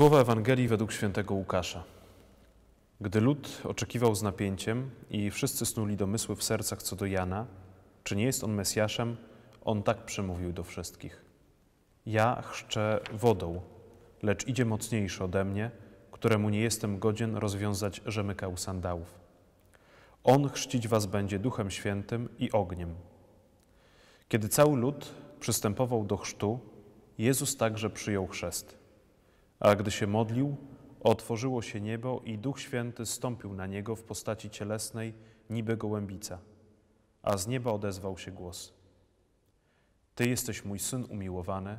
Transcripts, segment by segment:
Słowa Ewangelii według świętego Łukasza. Gdy lud oczekiwał z napięciem i wszyscy snuli domysły w sercach co do Jana, czy nie jest on Mesjaszem, on tak przemówił do wszystkich. Ja chrzczę wodą, lecz idzie mocniejszy ode mnie, któremu nie jestem godzien rozwiązać rzemykał sandałów. On chrzcić was będzie Duchem Świętym i ogniem. Kiedy cały lud przystępował do chrztu, Jezus także przyjął chrzest – a gdy się modlił, otworzyło się niebo i Duch Święty stąpił na niego w postaci cielesnej, niby gołębica. A z nieba odezwał się głos: Ty jesteś mój syn umiłowany,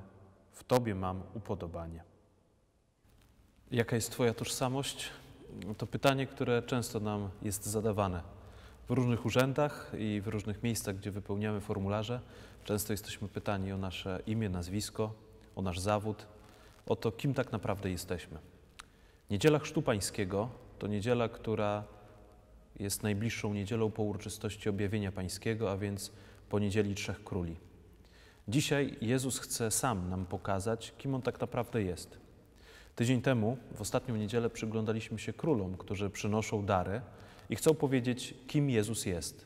w Tobie mam upodobanie. Jaka jest Twoja tożsamość? To pytanie, które często nam jest zadawane. W różnych urzędach i w różnych miejscach, gdzie wypełniamy formularze, często jesteśmy pytani o nasze imię, nazwisko, o nasz zawód, o to, kim tak naprawdę jesteśmy. Niedziela Chrztu Pańskiego to niedziela, która jest najbliższą niedzielą po uroczystości objawienia Pańskiego, a więc po niedzieli Trzech Króli. Dzisiaj Jezus chce sam nam pokazać, kim On tak naprawdę jest. Tydzień temu, w ostatnią niedzielę, przyglądaliśmy się królom, którzy przynoszą dary i chcą powiedzieć, kim Jezus jest.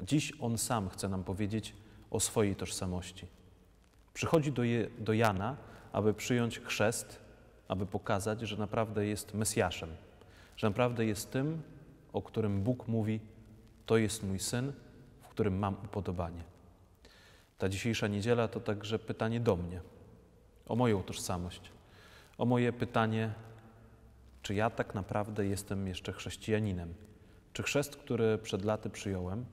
Dziś On sam chce nam powiedzieć o swojej tożsamości. Przychodzi do, Je do Jana aby przyjąć chrzest, aby pokazać, że naprawdę jest Mesjaszem, że naprawdę jest tym, o którym Bóg mówi: To jest mój syn, w którym mam upodobanie. Ta dzisiejsza niedziela to także pytanie do mnie, o moją tożsamość, o moje pytanie, czy ja tak naprawdę jestem jeszcze chrześcijaninem. Czy chrzest, który przed laty przyjąłem,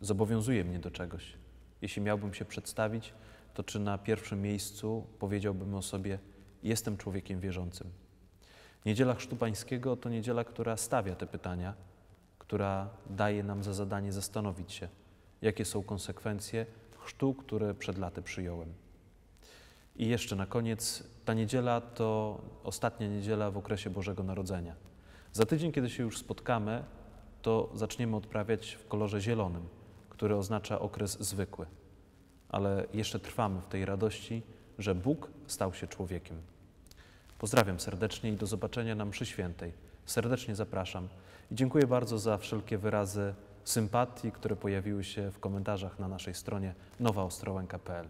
zobowiązuje mnie do czegoś? Jeśli miałbym się przedstawić, to czy na pierwszym miejscu powiedziałbym o sobie: Jestem człowiekiem wierzącym? Niedziela Chrztu Pańskiego to niedziela, która stawia te pytania, która daje nam za zadanie zastanowić się, jakie są konsekwencje chrztu, który przed laty przyjąłem. I jeszcze na koniec, ta niedziela to ostatnia niedziela w okresie Bożego Narodzenia. Za tydzień, kiedy się już spotkamy, to zaczniemy odprawiać w kolorze zielonym, który oznacza okres zwykły ale jeszcze trwamy w tej radości, że Bóg stał się człowiekiem. Pozdrawiam serdecznie i do zobaczenia na mszy świętej. Serdecznie zapraszam i dziękuję bardzo za wszelkie wyrazy sympatii, które pojawiły się w komentarzach na naszej stronie nowaostrołęka.pl.